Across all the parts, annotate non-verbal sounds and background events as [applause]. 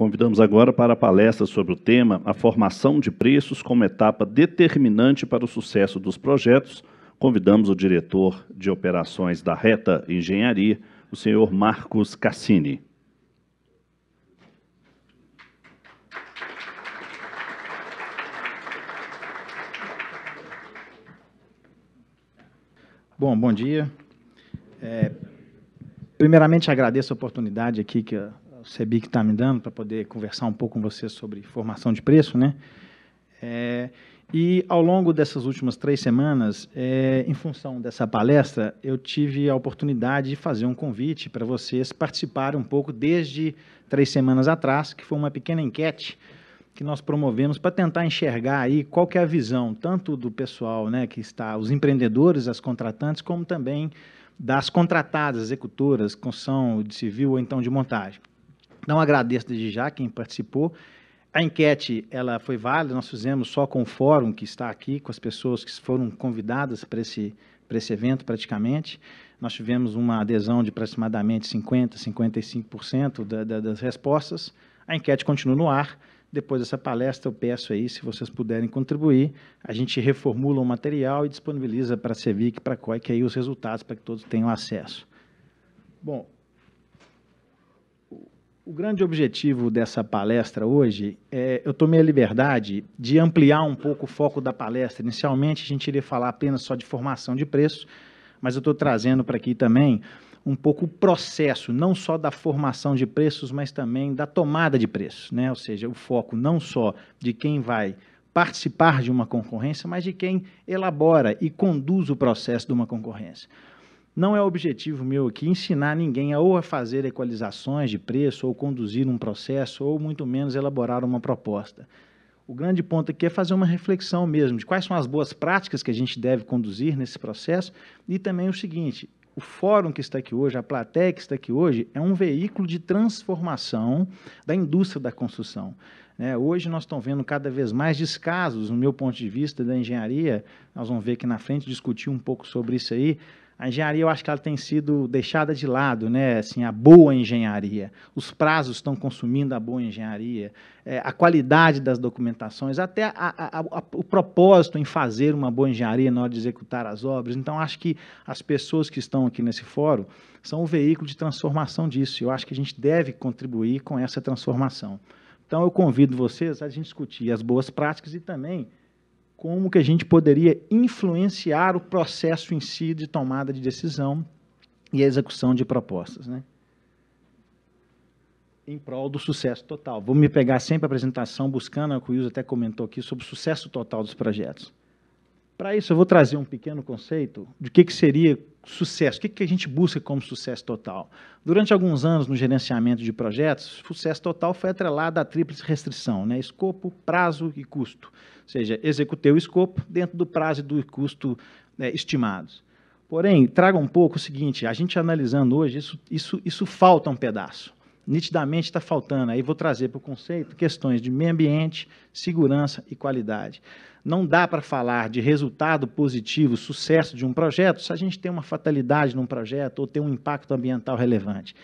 Convidamos agora para a palestra sobre o tema A Formação de Preços como Etapa Determinante para o Sucesso dos Projetos. Convidamos o diretor de operações da Reta Engenharia, o senhor Marcos Cassini. Bom, bom dia. É, primeiramente, agradeço a oportunidade aqui que a CEBIC está me dando para poder conversar um pouco com você sobre formação de preço, né? É, e ao longo dessas últimas três semanas, é, em função dessa palestra, eu tive a oportunidade de fazer um convite para vocês participarem um pouco desde três semanas atrás, que foi uma pequena enquete que nós promovemos para tentar enxergar aí qual que é a visão tanto do pessoal, né, que está os empreendedores, as contratantes, como também das contratadas, executoras, construção de civil ou então de montagem. Então agradeço desde já quem participou. A enquete ela foi válida, nós fizemos só com o fórum que está aqui, com as pessoas que foram convidadas para esse, para esse evento praticamente. Nós tivemos uma adesão de aproximadamente 50%, 55% da, da, das respostas. A enquete continua no ar. Depois dessa palestra, eu peço aí, se vocês puderem contribuir, a gente reformula o material e disponibiliza para a CEVIC, para a COIC, que aí os resultados para que todos tenham acesso. Bom, o grande objetivo dessa palestra hoje é eu tomei a liberdade de ampliar um pouco o foco da palestra. Inicialmente a gente iria falar apenas só de formação de preço, mas eu estou trazendo para aqui também um pouco o processo, não só da formação de preços, mas também da tomada de preços, né? Ou seja, o foco não só de quem vai participar de uma concorrência, mas de quem elabora e conduz o processo de uma concorrência. Não é objetivo meu aqui ensinar ninguém a ou a fazer equalizações de preço, ou conduzir um processo, ou muito menos elaborar uma proposta. O grande ponto aqui é fazer uma reflexão mesmo de quais são as boas práticas que a gente deve conduzir nesse processo e também o seguinte: o fórum que está aqui hoje, a plateia que está aqui hoje, é um veículo de transformação da indústria da construção. É, hoje nós estamos vendo cada vez mais descasos, no meu ponto de vista, da engenharia. Nós vamos ver aqui na frente discutir um pouco sobre isso aí, a engenharia eu acho que ela tem sido deixada de lado, né? Assim, a boa engenharia, os prazos estão consumindo a boa engenharia, é, a qualidade das documentações, até a, a, a, o propósito em fazer uma boa engenharia na hora de executar as obras. Então, acho que as pessoas que estão aqui nesse fórum são o veículo de transformação disso. Eu acho que a gente deve contribuir com essa transformação. Então, eu convido vocês a gente discutir as boas práticas e também como que a gente poderia influenciar o processo em si de tomada de decisão e a execução de propostas, né? Em prol do sucesso total. Vou me pegar sempre a apresentação buscando, o Wilson até comentou aqui, sobre o sucesso total dos projetos. Para isso, eu vou trazer um pequeno conceito de o que, que seria sucesso? O que, que a gente busca como sucesso total? Durante alguns anos no gerenciamento de projetos, sucesso total foi atrelado à tríplice restrição, né? escopo, prazo e custo. Ou seja, executei o escopo dentro do prazo e do custo né, estimados. Porém, traga um pouco o seguinte, a gente analisando hoje, isso, isso, isso falta um pedaço nitidamente está faltando. Aí vou trazer para o conceito questões de meio ambiente, segurança e qualidade. Não dá para falar de resultado positivo, sucesso de um projeto, se a gente tem uma fatalidade num projeto ou tem um impacto ambiental relevante.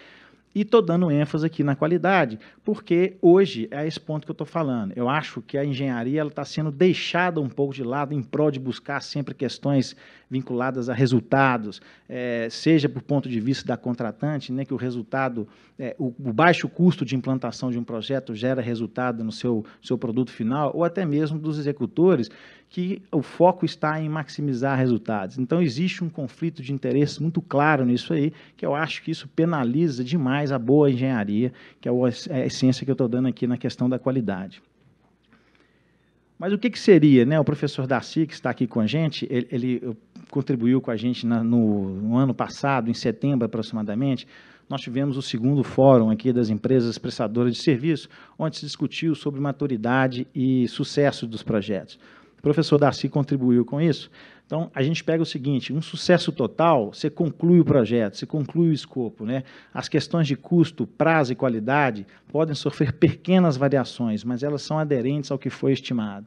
E estou dando ênfase aqui na qualidade, porque hoje é esse ponto que eu estou falando. Eu acho que a engenharia está sendo deixada um pouco de lado em prol de buscar sempre questões vinculadas a resultados, é, seja por ponto de vista da contratante, né, que o resultado, é, o, o, baixo custo de implantação de um projeto gera resultado no seu, seu produto final, ou até mesmo dos executores que o foco está em maximizar resultados. Então existe um conflito de interesse muito claro nisso aí, que eu acho que isso penaliza demais a boa engenharia, que é, é a essência que eu estou dando aqui na questão da qualidade. Mas o que, que seria, né? O professor Darcy, que está aqui com a gente, ele, ele contribuiu com a gente na, no, no, ano passado, em setembro aproximadamente, nós tivemos o segundo fórum aqui das empresas prestadoras de serviço, onde se discutiu sobre maturidade e sucesso dos projetos professor Darcy contribuiu com isso. Então, a gente pega o seguinte, um sucesso total, você conclui o projeto, você conclui o escopo. Né? As questões de custo, prazo e qualidade podem sofrer pequenas variações, mas elas são aderentes ao que foi estimado.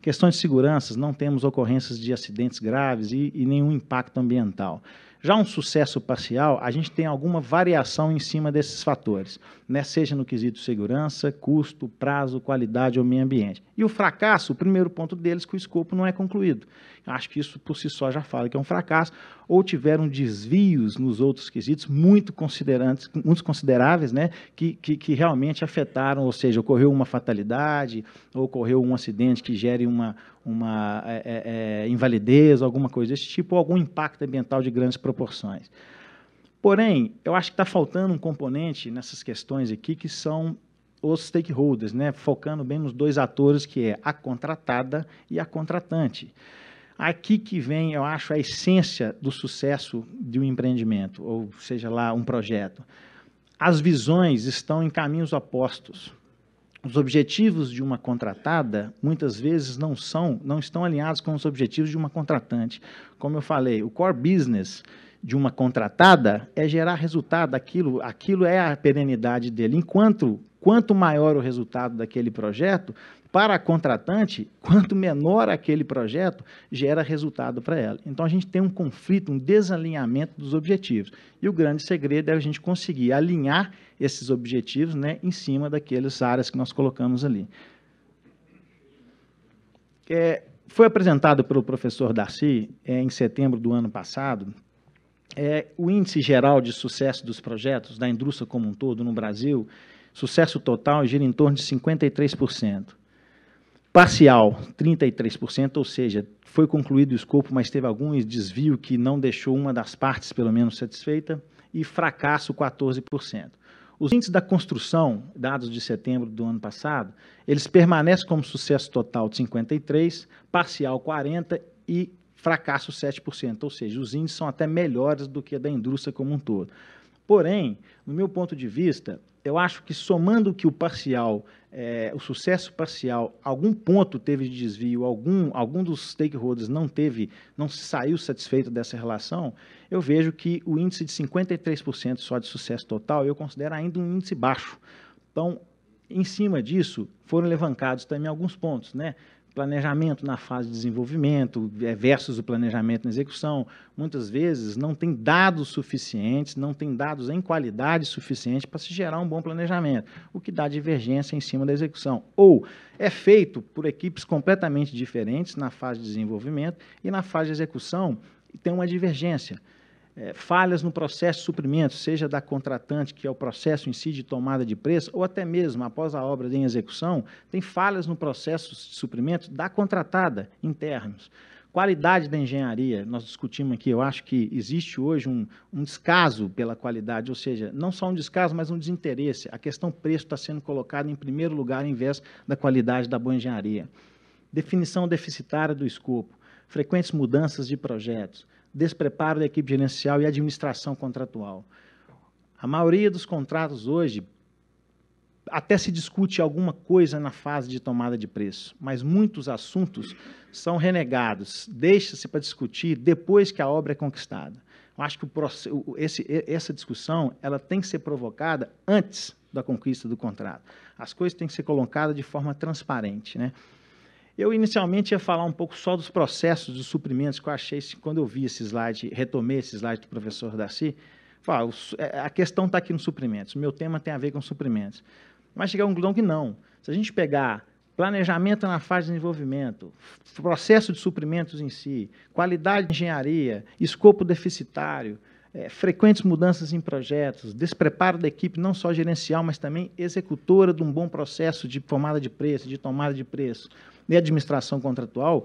Questões de segurança: não temos ocorrências de acidentes graves e, e nenhum impacto ambiental. Já um sucesso parcial, a gente tem alguma variação em cima desses fatores né, seja no quesito segurança, custo, prazo, qualidade ou meio ambiente. E o fracasso, o primeiro ponto deles, que o escopo não é concluído. acho que isso por si só já fala que é um fracasso, ou tiveram desvios nos outros quesitos muito considerantes, muito consideráveis, né, que, que, que realmente afetaram, ou seja, ocorreu uma fatalidade, ocorreu um acidente que gere uma, uma é, é, é, invalidez, alguma coisa desse tipo, ou algum impacto ambiental de grandes proporções. Porém, eu acho que está faltando um componente nessas questões aqui que são os stakeholders, né? focando bem nos dois atores que é a contratada e a contratante. Aqui que vem, eu acho, a essência do sucesso de um empreendimento, ou seja lá, um projeto. As visões estão em caminhos opostos. Os objetivos de uma contratada muitas vezes não são, não estão alinhados com os objetivos de uma contratante. Como eu falei, o core business de uma contratada é gerar resultado, aquilo, aquilo é a perenidade dele. Enquanto quanto maior o resultado daquele projeto, para a contratante, [laughs] quanto menor aquele projeto, gera resultado para ela. Então a gente tem um conflito, um desalinhamento dos objetivos. E o grande segredo é a gente conseguir alinhar esses objetivos né, em cima daquelas áreas que nós colocamos ali. É, foi apresentado pelo professor Darcy é, em setembro do ano passado é, o índice geral de sucesso dos projetos da indústria como um todo no Brasil, sucesso total gira em torno de 53%. Parcial, 33%, ou seja, foi concluído o escopo, mas teve algum desvio que não deixou uma das partes, pelo menos, satisfeita, e fracasso, 14%. Os índices da construção, dados de setembro do ano passado, eles permanecem como sucesso total de 53, parcial 40 e fracasso 7%, ou seja, os índices são até melhores do que a da indústria como um todo. Porém, no meu ponto de vista, eu acho que somando que o parcial, é, o sucesso parcial, algum ponto teve de desvio, algum, algum dos stakeholders não teve, não saiu satisfeito dessa relação, eu vejo que o índice de 53% só de sucesso total eu considero ainda um índice baixo. Então, em cima disso, foram levantados também alguns pontos, né? planejamento na fase de desenvolvimento é, versus o planejamento na execução, muitas vezes não tem dados suficientes, não tem dados em qualidade suficiente para se gerar um bom planejamento, o que dá divergência em cima da execução. Ou é feito por equipes completamente diferentes na fase de desenvolvimento e na fase de execução tem uma divergência é, falhas no processo de suprimento, seja da contratante, que é o processo em si de tomada de preço, ou até mesmo após a obra em execução, tem falhas no processo de suprimento da contratada, internos. Qualidade da engenharia, nós discutimos aqui, eu acho que existe hoje um, um descaso pela qualidade, ou seja, não só um descaso, mas um desinteresse. A questão preço está sendo colocada em primeiro lugar em vez da qualidade da boa engenharia. Definição deficitária do escopo, frequentes mudanças de projetos, despreparo da equipe gerencial e administração contratual. A maioria dos contratos hoje até se discute alguma coisa na fase de tomada de preço, mas muitos assuntos são renegados, deixa-se para discutir depois que a obra é conquistada. Eu acho que o, esse, essa discussão ela tem que ser provocada antes da conquista do contrato. As coisas têm que ser colocadas de forma transparente, né? Eu inicialmente ia falar um pouco só dos processos de suprimentos, que eu achei, quando eu vi esse slide, retomei esse slide do professor Darcy, ah, é, a questão está aqui nos suprimentos, o meu tema tem a ver com suprimentos. Mas chega a um conclusão que não. Se a gente pegar planejamento na fase de desenvolvimento, processo de suprimentos em si, qualidade de engenharia, escopo deficitário, é, frequentes mudanças em projetos, despreparo da equipe não só gerencial, mas também executora de um bom processo de tomada de preço, de tomada de preço, de administração contratual,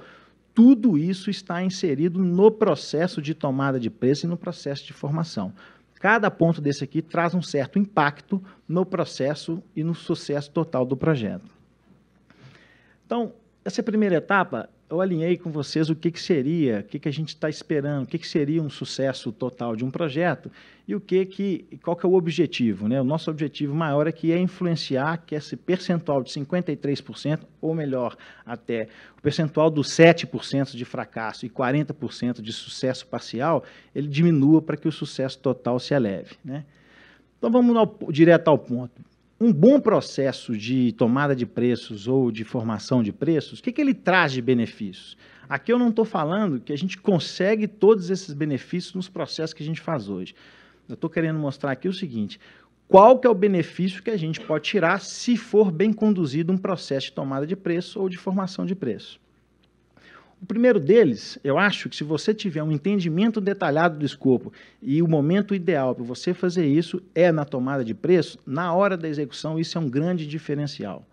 tudo isso está inserido no processo de tomada de preço e no processo de formação. Cada ponto desse aqui traz um certo impacto no processo e no sucesso total do projeto. Então, essa primeira etapa eu alinhei com vocês o que, que seria, o que, que a gente está esperando, o que, que seria um sucesso total de um projeto e o que que, qual que é o objetivo. Né? O nosso objetivo maior aqui é, é influenciar que esse percentual de 53%, ou melhor, até o percentual dos 7% de fracasso e 40% de sucesso parcial, ele diminua para que o sucesso total se eleve. Né? Então vamos ao, direto ao ponto um bom processo de tomada de preços ou de formação de preços, o que, que ele traz de benefícios? Aqui eu não estou falando que a gente consegue todos esses benefícios nos processos que a gente faz hoje. Eu estou querendo mostrar aqui o seguinte, qual que é o benefício que a gente pode tirar se for bem conduzido um processo de tomada de preço ou de formação de preço. O primeiro deles, eu acho que se você tiver um entendimento detalhado do escopo e o momento ideal para você fazer isso é na tomada de preço, na hora da execução, isso é um grande diferencial.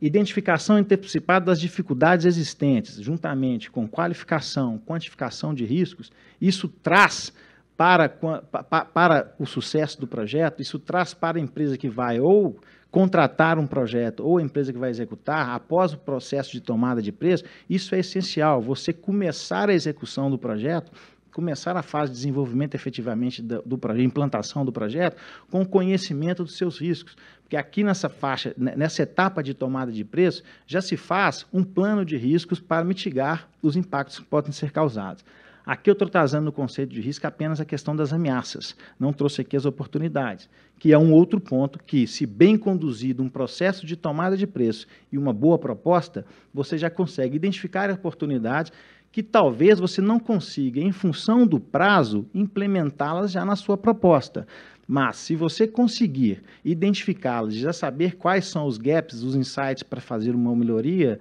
Identificação antecipada das dificuldades existentes, juntamente com qualificação, quantificação de riscos, isso traz para, para, para o sucesso do projeto, isso traz para a empresa que vai ou contratar um projeto ou a empresa que vai executar, após o processo de tomada de preço, isso é essencial. Você começar a execução do projeto começar a fase de desenvolvimento efetivamente do, projeto, implantação do projeto, com conhecimento dos seus riscos. Porque aqui nessa faixa, né, nessa etapa de tomada de preço, já se faz um plano de riscos para mitigar os impactos que podem ser causados. Aqui eu estou trazendo no conceito de risco apenas a questão das ameaças, não trouxe aqui as oportunidades, que é um outro ponto que, se bem conduzido um processo de tomada de preço e uma boa proposta, você já consegue identificar oportunidades que talvez você não consiga, em função do prazo, implementá-las já na sua proposta. Mas se você conseguir identificá-las, já saber quais são os gaps, os insights para fazer uma melhoria,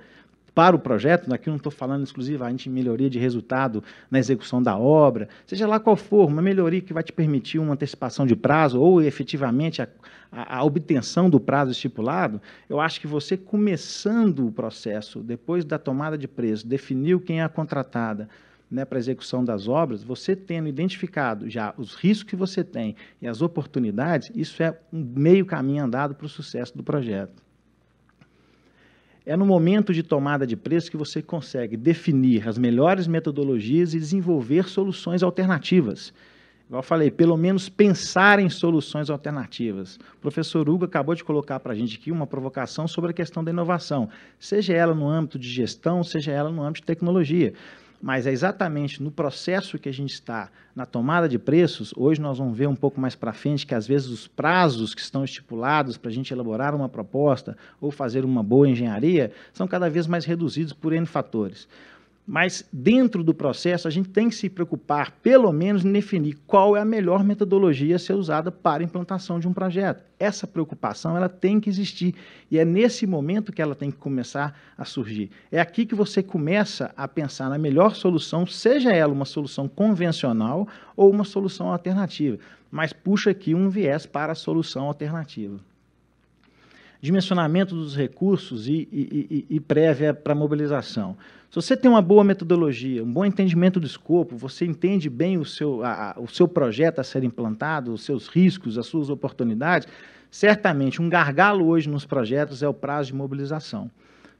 para o projeto, aqui né, não estou falando exclusivamente em melhoria de resultado na execução da obra, seja lá qual for, uma melhoria que vai te permitir uma antecipação de prazo ou efetivamente a, a, a obtenção do prazo estipulado, eu acho que você começando o processo, depois da tomada de preço, definiu quem é a contratada, né, para execução das obras, você tendo identificado já os riscos que você tem e as oportunidades, isso é um meio caminho andado para o sucesso do projeto. É no momento de tomada de preço que você consegue definir as melhores metodologias e desenvolver soluções alternativas. Igual eu falei, pelo menos pensar em soluções alternativas. O professor Hugo acabou de colocar para a gente aqui uma provocação sobre a questão da inovação, seja ela no âmbito de gestão, seja ela no âmbito de tecnologia mas é exatamente no processo que a gente está na tomada de preços. Hoje nós vamos ver um pouco mais para frente que às vezes os prazos que estão estipulados para a gente elaborar uma proposta ou fazer uma boa engenharia são cada vez mais reduzidos por N fatores. Mas dentro do processo, a gente tem que se preocupar, pelo menos, em definir qual é a melhor metodologia a ser usada para a implantação de um projeto. Essa preocupação ela tem que existir e é nesse momento que ela tem que começar a surgir. É aqui que você começa a pensar na melhor solução, seja ela uma solução convencional ou uma solução alternativa. Mas puxa aqui um viés para a solução alternativa dimensionamento dos recursos e, e, e, e prévia para mobilização. Se você tem uma boa metodologia, um bom entendimento do escopo, você entende bem o seu, a, o seu projeto a ser implantado, os seus riscos, as suas oportunidades, certamente um gargalo hoje nos projetos é o prazo de mobilização.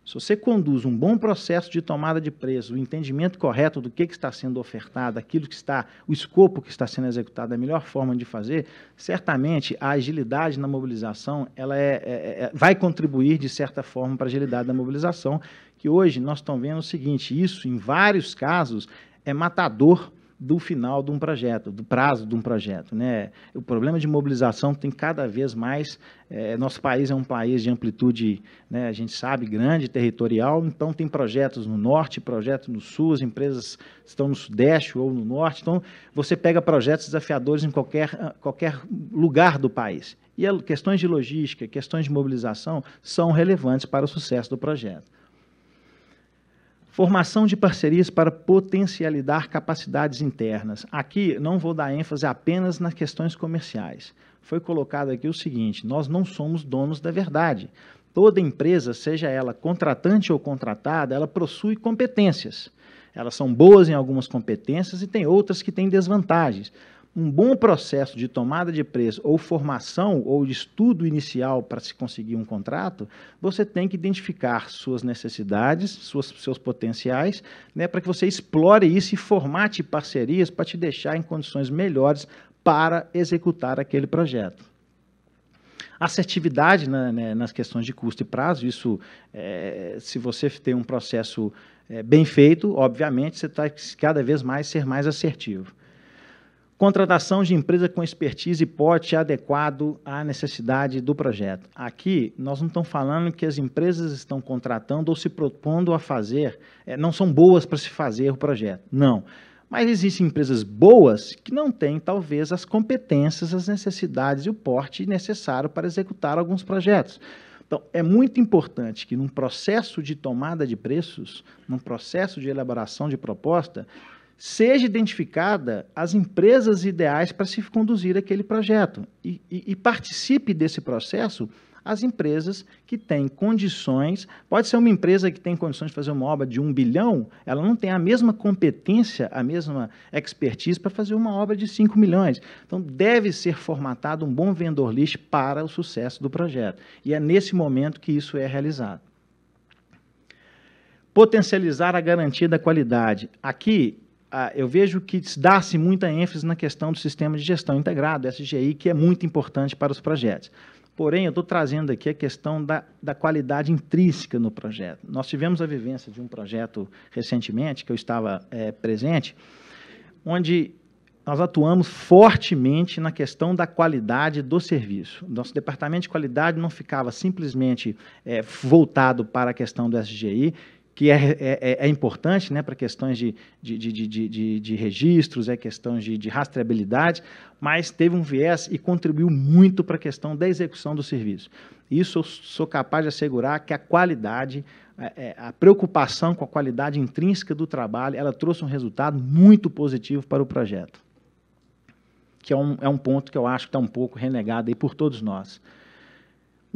Se você conduz um bom processo de tomada de preço, o entendimento correto do que, que, está sendo ofertado, aquilo que está, o escopo que está sendo executado, a melhor forma de fazer, certamente a agilidade na mobilização ela é, é, é vai contribuir de certa forma para a agilidade da mobilização que hoje nós estamos vendo o seguinte, isso em vários casos é matador do final de um projeto, do prazo de um projeto. Né? O problema de mobilização tem cada vez mais. É, nosso país é um país de amplitude, né, a gente sabe, grande, territorial, então tem projetos no norte, projetos no sul, as empresas estão no sudeste ou no norte. Então, você pega projetos desafiadores em qualquer, ah, qualquer lugar do país. E questões de logística, questões de mobilização são relevantes para o sucesso do projeto. Formação de parcerias para potencializar capacidades internas. Aqui não vou dar ênfase apenas nas questões comerciais. Foi colocado aqui o seguinte: nós não somos donos da verdade. Toda empresa, seja ela contratante ou contratada, ela possui competências. Elas são boas em algumas competências e tem outras que têm desvantagens um bom processo de tomada de preço ou formação ou de estudo inicial para se conseguir um contrato, você tem que identificar suas necessidades, suas, seus potenciais, né, para que você explore isso e formate parcerias para te deixar em condições melhores para executar aquele projeto. Assertividade né, né nas questões de custo e prazo, isso, é, se você tem um processo é, bem feito, obviamente você está cada vez mais ser mais assertivo. Contratação de empresa com expertise e porte adequado à necessidade do projeto. Aqui, nós não estamos falando que as empresas estão contratando ou se propondo a fazer, é, não são boas para se fazer o projeto. Não. Mas existem empresas boas que não têm, talvez, as competências, as necessidades e o porte necessário para executar alguns projetos. Então, é muito importante que, num processo de tomada de preços, num processo de elaboração de proposta, seja identificada as empresas ideais para se conduzir aquele projeto e, e, e participe desse processo as empresas que têm condições. Pode ser uma empresa que tem condições de fazer uma obra de um bilhão, ela não tem a mesma competência, a mesma expertise para fazer uma obra de 5 milhões. Então, deve ser formatado um bom vendor list para o sucesso do projeto. E é nesse momento que isso é realizado. Potencializar a garantia da qualidade. Aqui ah, eu vejo que dá-se muita ênfase na questão do sistema de gestão integrado, SGI, que é muito importante para os projetos. Porém, eu estou trazendo aqui a questão da, da qualidade intrínseca no projeto. Nós tivemos a vivência de um projeto recentemente, que eu estava é, presente, onde nós atuamos fortemente na questão da qualidade do serviço. Nosso departamento de qualidade não ficava simplesmente é, voltado para a questão do SGI, que é, é, é, é importante né, para questões de, de, de, de, de registros, é questão de, de rastreabilidade, mas teve um viés e contribuiu muito para a questão da execução do serviço. Isso eu sou capaz de assegurar que a qualidade, é, é, a preocupação com a qualidade intrínseca do trabalho, ela trouxe um resultado muito positivo para o projeto. Que é um, é um ponto que eu acho que está um pouco renegado aí por todos nós.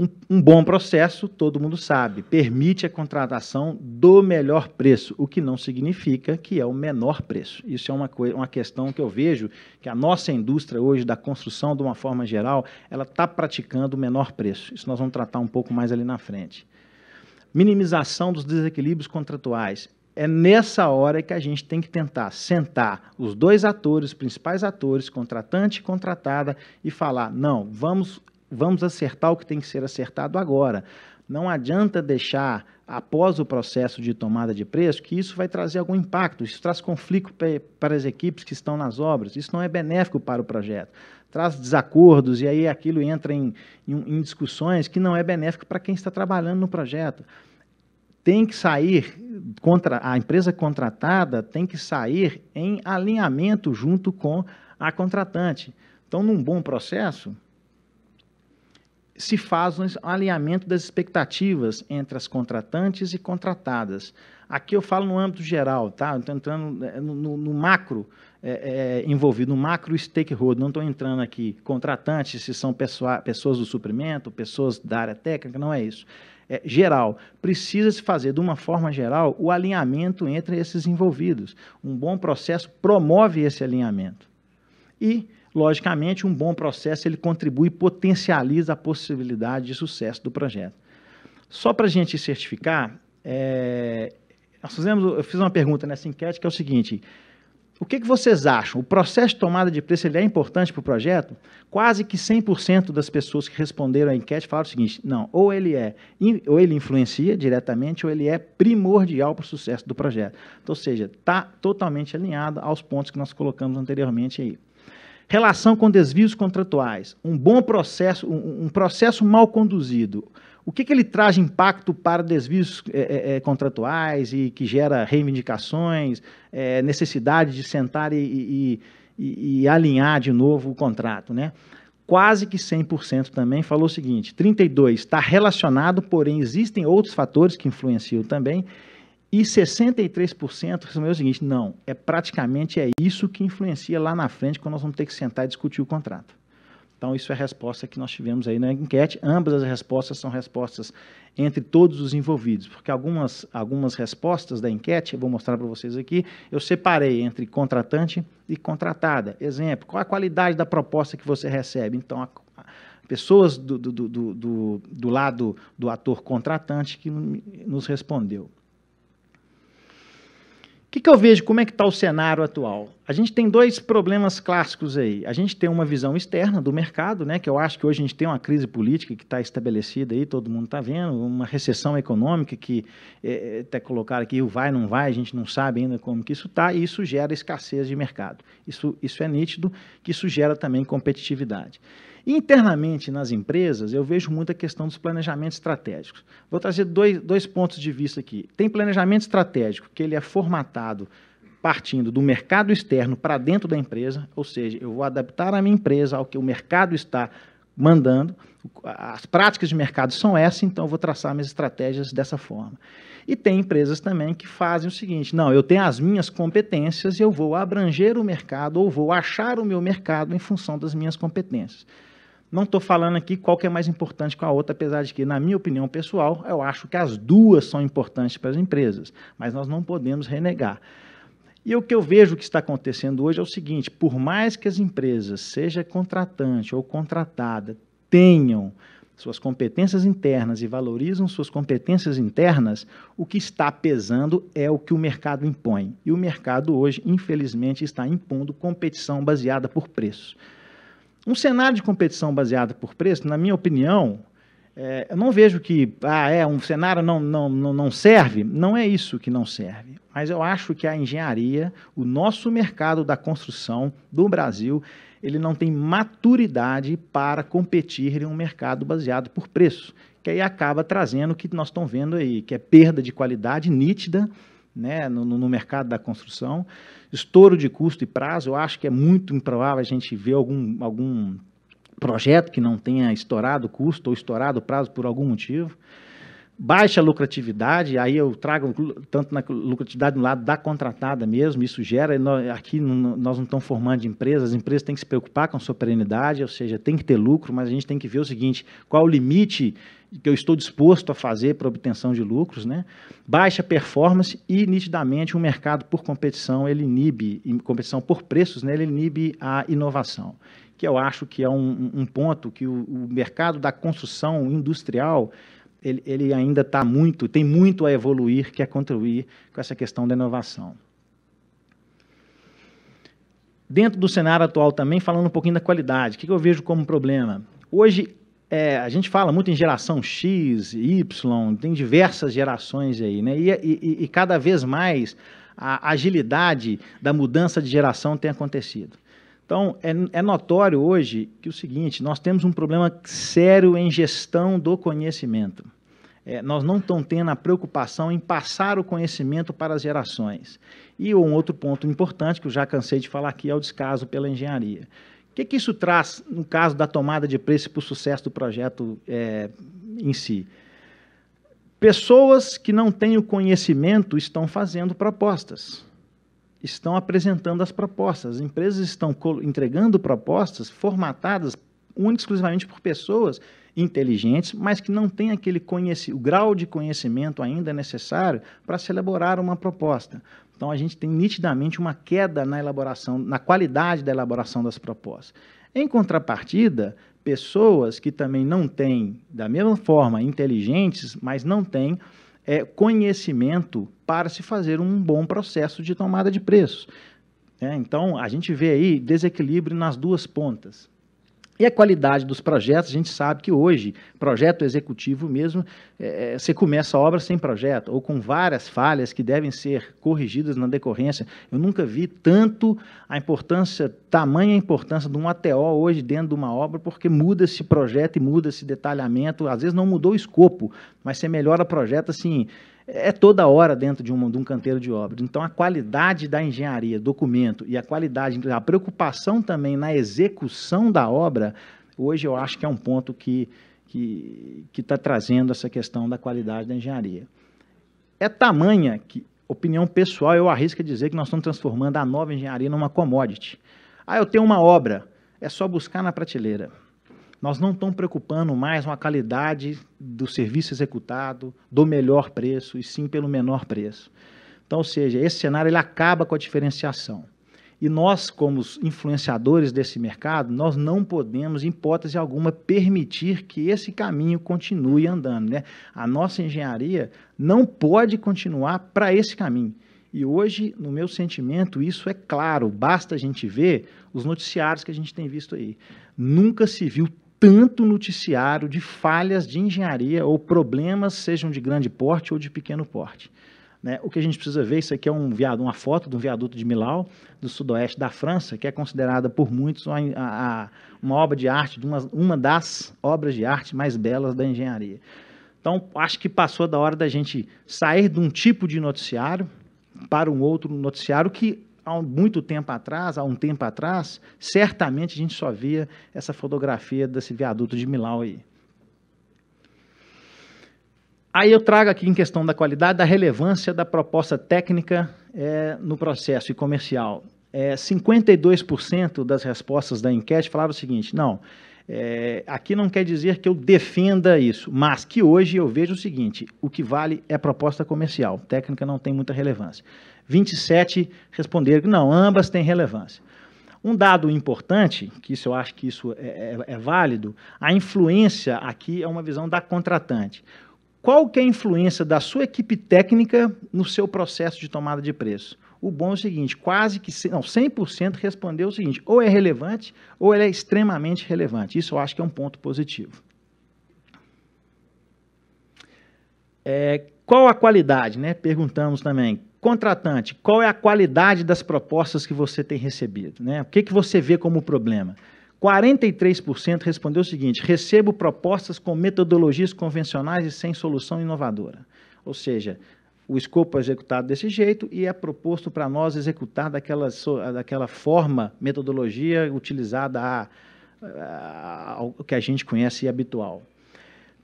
Um, um, bom processo, todo mundo sabe, permite a contratação do melhor preço, o que não significa que é o menor preço. Isso é uma, uma questão que eu vejo que a nossa indústria hoje, da construção de uma forma geral, ela está praticando o menor preço. Isso nós vamos tratar um pouco mais ali na frente. Minimização dos desequilíbrios contratuais. É nessa hora que a gente tem que tentar sentar os dois atores, os principais atores, contratante e contratada, e falar: não, vamos Vamos acertar o que tem que ser acertado agora. Não adianta deixar após o processo de tomada de preço que isso vai trazer algum impacto, isso traz conflito para as equipes que estão nas obras, isso não é benéfico para o projeto, traz desacordos e aí aquilo entra em, em, em discussões que não é benéfico para quem está trabalhando no projeto. Tem que sair contra a empresa contratada tem que sair em alinhamento junto com a contratante. Então, num bom processo, se faz um alinhamento das expectativas entre as contratantes e contratadas. Aqui eu falo no âmbito geral, tá? Estou entrando é, no, no, no macro é, é, envolvido, no macro stakeholder, não estou entrando aqui contratantes, se são pessoa, pessoas do suprimento, pessoas da área técnica, não é isso. É, geral. Precisa se fazer, de uma forma geral, o alinhamento entre esses envolvidos. Um bom processo promove esse alinhamento. E Logicamente, um bom processo ele contribui e potencializa a possibilidade de sucesso do projeto. Só para a gente certificar, é, nós fizemos, eu fiz uma pergunta nessa enquete que é o seguinte: o que, que vocês acham? O processo de tomada de preço ele é importante para o projeto? Quase que 100% das pessoas que responderam à enquete falaram o seguinte: não, ou ele é, ou ele influencia diretamente, ou ele é primordial para o sucesso do projeto. Então, ou seja, está totalmente alinhado aos pontos que nós colocamos anteriormente aí. Relação com desvios contratuais, um bom processo, um, um processo mal conduzido. O que, que, ele traz impacto para desvios é, é, é, contratuais e que gera reivindicações, é, necessidade de sentar e, e, e, e, alinhar de novo o contrato, né? Quase que 100% também falou o seguinte, 32 está relacionado, porém existem outros fatores que influenciam também, e 63% respondeu o seguinte: não, é praticamente é isso que influencia lá na frente quando nós vamos ter que sentar e discutir o contrato. Então, isso é a resposta que nós tivemos aí na enquete. Ambas as respostas são respostas entre todos os envolvidos, porque algumas, algumas respostas da enquete, eu vou mostrar para vocês aqui, eu separei entre contratante e contratada. Exemplo, qual a qualidade da proposta que você recebe? Então, a, a, pessoas do, do, do, do, do lado do ator contratante que nos respondeu que, que eu vejo? Como é que está o cenário atual? A gente tem dois problemas clássicos aí. A gente tem uma visão externa do mercado, né? Que eu acho que hoje a gente tem uma crise política que está estabelecida aí, todo mundo está vendo, uma recessão econômica que é, é, até colocaram aqui o vai, não vai, a gente não sabe ainda como que isso está, e isso gera escassez de mercado. Isso, isso é nítido, que isso gera também competitividade. Internamente nas empresas, eu vejo muito a questão dos planejamentos estratégicos. Vou trazer dois, dois pontos de vista aqui. Tem planejamento estratégico, que ele é formatado partindo do mercado externo para dentro da empresa, ou seja, eu vou adaptar a minha empresa ao que o mercado está mandando. As práticas de mercado são essas, então eu vou traçar minhas estratégias dessa forma. E tem empresas também que fazem o seguinte: não, eu tenho as minhas competências e eu vou abranger o mercado ou vou achar o meu mercado em função das minhas competências. Não estou falando aqui qual que é mais importante que a outra, apesar de que, na minha opinião pessoal, eu acho que as duas são importantes para as empresas, mas nós não podemos renegar. E o que eu vejo que está acontecendo hoje é o seguinte: por mais que as empresas, seja contratante ou contratada, tenham suas competências internas e valorizam suas competências internas, o que está pesando é o que o mercado impõe. E o mercado hoje, infelizmente, está impondo competição baseada por preço. Um cenário de competição baseado por preço, na minha opinião, é, eu não vejo que ah, é um cenário não, não, não, não serve. Não é isso que não serve. Mas eu acho que a engenharia, o nosso mercado da construção do Brasil, ele não tem maturidade para competir em um mercado baseado por preço. Que aí acaba trazendo o que nós estamos vendo aí, que é perda de qualidade nítida né, no, no, mercado da construção. Estouro de custo e prazo, eu acho que é muito improvável a gente ver algum, algum projeto que não tenha estourado o custo ou estourado o prazo por algum motivo. Baixa lucratividade, aí eu trago tanto na lucratividade do lado da contratada mesmo, isso gera, aqui nós não estamos formando de empresas, as empresas têm que se preocupar com sua perenidade, ou seja, tem que ter lucro, mas a gente tem que ver o seguinte, qual o limite que eu estou disposto a fazer para obtenção de lucros, né? baixa performance e, nitidamente, o um mercado por competição, ele inibe, competição por preços, né? ele inibe a inovação, que eu acho que é um, um ponto que o, o, mercado da construção industrial, ele, ele ainda está muito, tem muito a evoluir, que é contribuir com essa questão da inovação. Dentro do cenário atual também, falando um pouquinho da qualidade, o que eu vejo como problema? Hoje, é, a gente fala muito em geração X, Y, tem diversas gerações aí, né? E, e, e cada vez mais a agilidade da mudança de geração tem acontecido. Então, é, é, notório hoje que o seguinte: nós temos um problema sério em gestão do conhecimento. É, nós não estamos tendo a preocupação em passar o conhecimento para as gerações. E um outro ponto importante, que eu já cansei de falar aqui, é o descaso pela engenharia. O que, que isso traz no caso da tomada de preço para o sucesso do projeto é, em si? Pessoas que não têm o conhecimento estão fazendo propostas, estão apresentando as propostas. As empresas estão entregando propostas formatadas única exclusivamente por pessoas inteligentes, mas que não têm aquele o grau de conhecimento ainda necessário para se elaborar uma proposta. Então a gente tem nitidamente uma queda na elaboração, na qualidade da elaboração das propostas. Em contrapartida, pessoas que também não têm, da mesma forma, inteligentes, mas não têm é, conhecimento para se fazer um bom processo de tomada de preços. É, então, a gente vê aí desequilíbrio nas duas pontas. E a qualidade dos projetos, a gente sabe que hoje, projeto executivo mesmo, é, é, você começa a obra sem projeto, ou com várias falhas que devem ser corrigidas na decorrência. Eu nunca vi tanto a importância, tamanha a importância de um ATO hoje dentro de uma obra, porque muda esse projeto e muda esse detalhamento. Às vezes não mudou o escopo, mas você melhora o projeto assim é toda hora dentro de, de um canteiro de obras. Então, a qualidade da engenharia, documento e a qualidade, a preocupação também na execução da obra, hoje eu acho que é um ponto que que está trazendo essa questão da qualidade da engenharia. É tamanha que, opinião pessoal, eu arrisco a dizer que nós estamos transformando a nova engenharia numa commodity. Ah, eu tenho uma obra, é só buscar na prateleira nós não estamos preocupando mais com a qualidade do serviço executado, do melhor preço, e sim pelo menor preço. Então, ou seja, esse cenário ele acaba com a diferenciação. E nós, como influenciadores desse mercado, nós não podemos, em hipótese alguma, permitir que esse caminho continue andando. Né? A nossa engenharia não pode continuar para esse caminho. E hoje, no meu sentimento, isso é claro. Basta a gente ver os noticiários que a gente tem visto aí. Nunca se viu tanto noticiário de falhas de engenharia ou problemas, sejam de grande porte ou de pequeno porte. Né? O que a gente precisa ver, isso aqui é um viaduto, uma foto de um viaduto de Milau, do sudoeste da França, que é considerada por muitos uma, a, uma obra de arte, de uma, uma das obras de arte mais belas da engenharia. Então, acho que passou da hora da gente sair de um tipo de noticiário para um outro noticiário que há muito tempo atrás, há um tempo atrás, certamente a gente só via essa fotografia desse viaduto de Milau aí. Aí eu trago aqui em questão da qualidade, da relevância da proposta técnica é, no processo e comercial. É, 52% das respostas da enquete falaram o seguinte: não, é, aqui não quer dizer que eu defenda isso, mas que hoje eu vejo o seguinte: o que vale é proposta comercial, técnica não tem muita relevância. 27 responderam que não, ambas têm relevância. Um dado importante, que isso eu acho que isso é, é, é válido, a influência aqui é uma visão da contratante. Qual que é a influência da sua equipe técnica no seu processo de tomada de preço? o bom é o seguinte, quase que, não, 100% respondeu o seguinte, ou é relevante ou é extremamente relevante. Isso eu acho que é um ponto positivo. É, qual a qualidade, né? Perguntamos também. Contratante, qual é a qualidade das propostas que você tem recebido? Né? O que, que você vê como problema? 43% respondeu o seguinte: recebo propostas com metodologias convencionais e sem solução inovadora. Ou seja, o escopo é executado desse jeito e é proposto para nós executar daquela, daquela forma, metodologia utilizada a, a, a, o que a gente conhece e é habitual.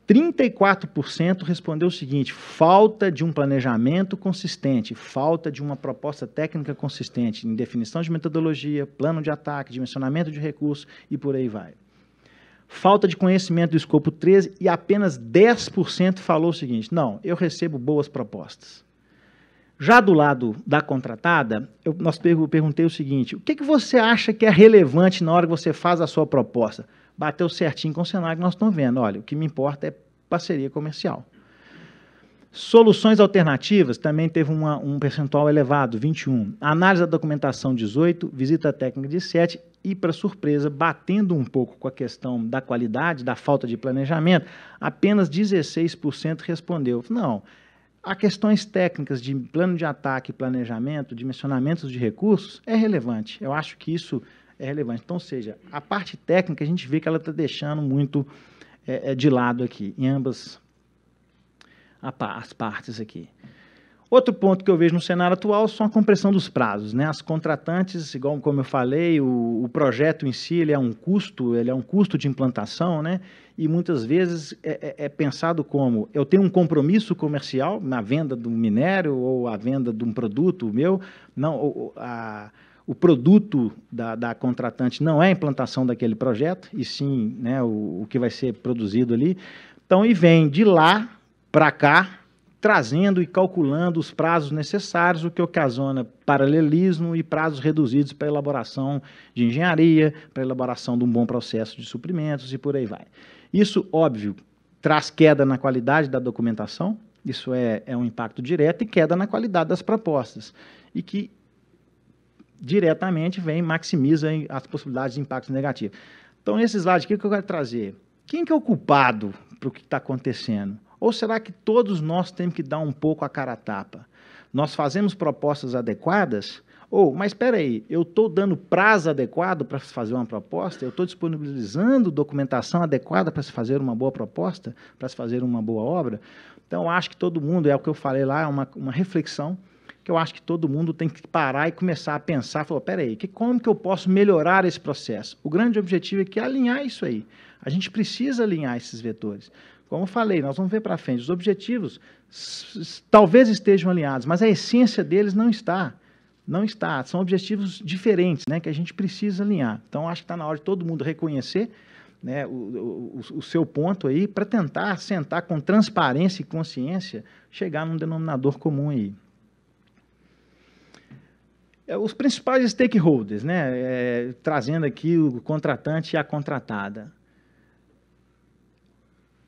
34% respondeu o seguinte: falta de um planejamento consistente, falta de uma proposta técnica consistente em definição de metodologia, plano de ataque, dimensionamento de recursos e por aí vai falta de conhecimento do escopo 13 e apenas 10% falou o seguinte: não, eu recebo boas propostas. Já do lado da contratada, eu, nós perguntei o seguinte: o que, que você acha que é relevante na hora que você faz a sua proposta? Bateu certinho com o cenário que nós estamos vendo. Olha, o que me importa é parceria comercial. Soluções alternativas também teve uma, um percentual elevado, 21. Análise da documentação, 18. Visita técnica, 17 e, para surpresa, batendo um pouco com a questão da qualidade, da falta de planejamento, apenas 16% respondeu: não, há questões técnicas de plano de ataque, planejamento, dimensionamentos de recursos, é relevante. Eu acho que isso é relevante. Então, seja, a parte técnica a gente vê que ela está deixando muito é, é, de lado aqui, em ambas as partes aqui. Outro ponto que eu vejo no cenário atual são a compressão dos prazos. Né? As contratantes, igual como eu falei, o, o projeto em si ele é um custo, ele é um custo de implantação, né? e muitas vezes é, é, é pensado como eu tenho um compromisso comercial na venda do minério ou a venda de um produto meu, não, a, o produto da, da, contratante não é a implantação daquele projeto, e sim né, o, o que vai ser produzido ali. Então, e vem de lá para cá trazendo e calculando os prazos necessários, o que ocasiona paralelismo e prazos reduzidos para elaboração de engenharia, para elaboração de um bom processo de suprimentos e por aí vai. Isso, óbvio, traz queda na qualidade da documentação, isso é, é um impacto direto, e queda na qualidade das propostas, e que diretamente vem maximiza as possibilidades de impactos negativos. Então, nesse slide aqui, o que eu quero trazer? Quem que é o culpado para o que está acontecendo? Ou será que todos nós temos que dar um pouco a cara a tapa? Nós fazemos propostas adequadas? Ou, oh, mas espera aí, eu estou dando prazo adequado para fazer uma proposta? Eu estou disponibilizando documentação adequada para se fazer uma boa proposta, para se fazer uma boa obra? Então, acho que todo mundo, é o que eu falei lá, é uma, uma reflexão que eu acho que todo mundo tem que parar e começar a pensar, falar, peraí, que, como que eu posso melhorar esse processo? O grande objetivo é que alinhar isso aí. A gente precisa alinhar esses vetores. Como eu falei, nós vamos ver para frente. Os objetivos talvez estejam alinhados, mas a essência deles não está. Não está. São objetivos diferentes, né? Que a gente precisa alinhar. Então, acho que está na hora de todo mundo reconhecer né, o, o, o seu ponto aí para tentar sentar com transparência e consciência, chegar num denominador comum aí é, os principais stakeholders, né? É, trazendo aqui o contratante e a contratada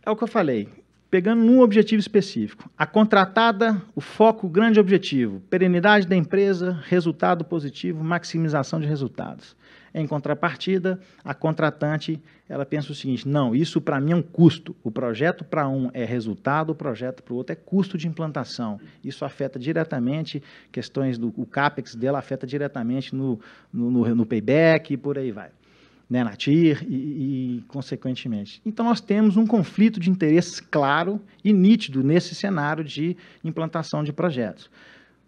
é o que eu falei. Pegando num objetivo específico. A contratada, o foco, o grande objetivo. Perenidade da empresa, resultado positivo, maximização de resultados. Em contrapartida, a contratante ela pensa o seguinte: não, isso para mim é um custo. O projeto para um é resultado, o projeto para o outro é custo de implantação. Isso afeta diretamente questões do o capex dela afeta diretamente no, no, no, no payback e por aí vai né, na TIR e, e, consequentemente. Então, nós temos um conflito de interesses claro e nítido nesse cenário de implantação de projetos.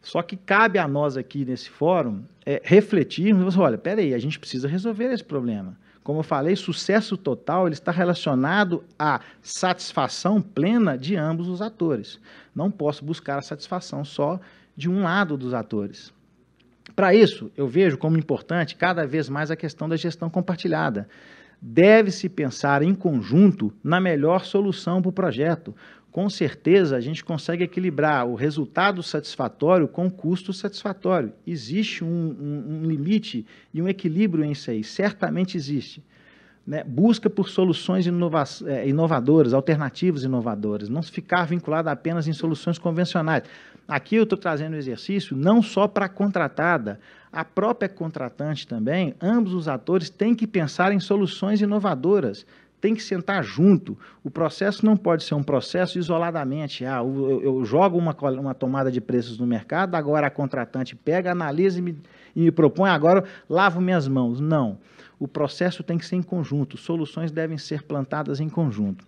Só que cabe a nós aqui nesse fórum é, refletirmos, assim, olha, peraí, a gente precisa resolver esse problema. Como eu falei, sucesso total ele está relacionado à satisfação plena de ambos os atores. Não posso buscar a satisfação só de um lado dos atores. Para isso, eu vejo como importante cada vez mais a questão da gestão compartilhada. Deve-se pensar em conjunto na melhor solução para o projeto. Com certeza, a gente consegue equilibrar o resultado satisfatório com o custo satisfatório. Existe um, um, um limite e um equilíbrio em isso aí, certamente existe. Né, busca por soluções inova eh, inovadoras, alternativas inovadoras, não ficar vinculado apenas em soluções convencionais. Aqui eu estou trazendo o exercício não só para a contratada, a própria contratante também, ambos os atores têm que pensar em soluções inovadoras, tem que sentar junto. O processo não pode ser um processo isoladamente. Ah, eu, eu jogo uma, uma, tomada de preços no mercado, agora a contratante pega, analisa e me, e me propõe, agora lavo minhas mãos. Não. O processo tem que ser em conjunto, soluções devem ser plantadas em conjunto.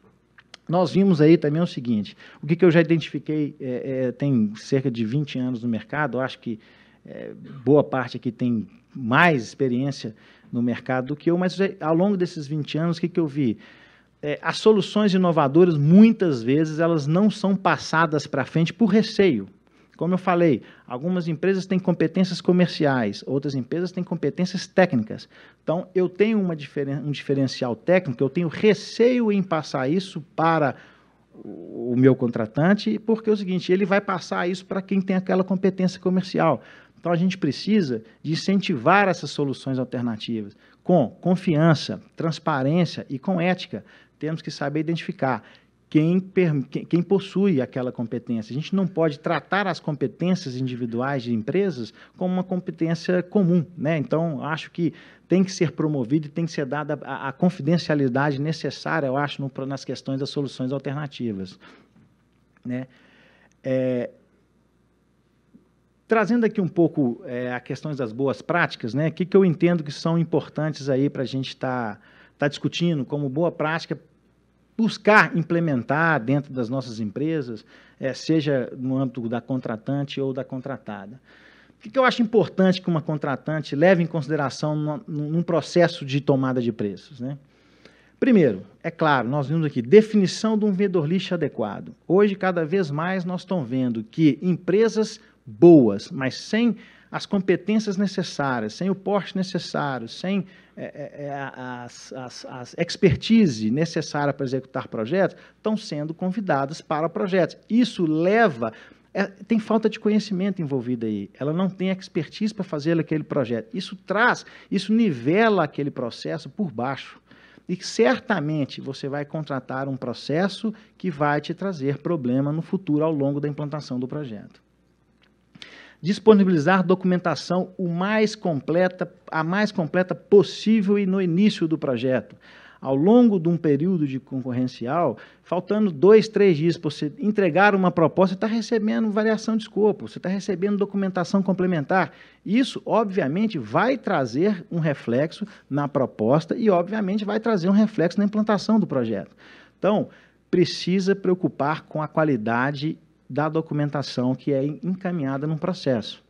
Nós vimos aí também o seguinte: o que, que eu já identifiquei é, é, tem cerca de 20 anos no mercado, acho que é, boa parte aqui tem mais experiência no mercado do que eu, mas é, ao longo desses 20 anos, o que, que eu vi? É, as soluções inovadoras, muitas vezes, elas não são passadas para frente por receio. Como eu falei, algumas empresas têm competências comerciais, outras empresas têm competências técnicas. Então, eu tenho uma diferen um diferencial técnico, eu tenho receio em passar isso para o meu contratante, porque é o seguinte, ele vai passar isso para quem tem aquela competência comercial. Então a gente precisa de incentivar essas soluções alternativas com confiança, transparência e com ética. Temos que saber identificar quem, quem, possui aquela competência. A gente não pode tratar as competências individuais de empresas como uma competência comum. Né? Então, acho que tem que ser promovido e tem que ser dada a, a confidencialidade necessária, eu acho, no, nas questões das soluções alternativas. Né? É, trazendo aqui um pouco é, a questões das boas práticas, né? o que, que eu entendo que são importantes aí para a gente estar tá, tá discutindo como boa prática buscar implementar dentro das nossas empresas, é, seja no âmbito da contratante ou da contratada. O que, que eu acho importante que uma contratante leve em consideração num processo de tomada de preços? Né? Primeiro, é claro, nós vimos aqui definição de um vendedor lixo adequado. Hoje, cada vez mais, nós estamos vendo que empresas boas, mas sem as competências necessárias, sem o porte necessário, sem é, é, é as, as, as expertise necessária para executar projetos, estão sendo convidadas para projetos. Isso leva é, tem falta de conhecimento envolvida aí. Ela não tem expertise para fazer aquele projeto. Isso traz, isso nivela aquele processo por baixo. E certamente você vai contratar um processo que vai te trazer problema no futuro ao longo da implantação do projeto disponibilizar documentação o mais completa, a mais completa possível e no início do projeto. Ao longo de um período de concorrencial, faltando dois, três dias para você entregar uma proposta, você está recebendo variação de escopo, você está recebendo documentação complementar. Isso, obviamente, vai trazer um reflexo na proposta e, obviamente, vai trazer um reflexo na implantação do projeto. Então, precisa preocupar com a qualidade da documentação que é encaminhada num processo.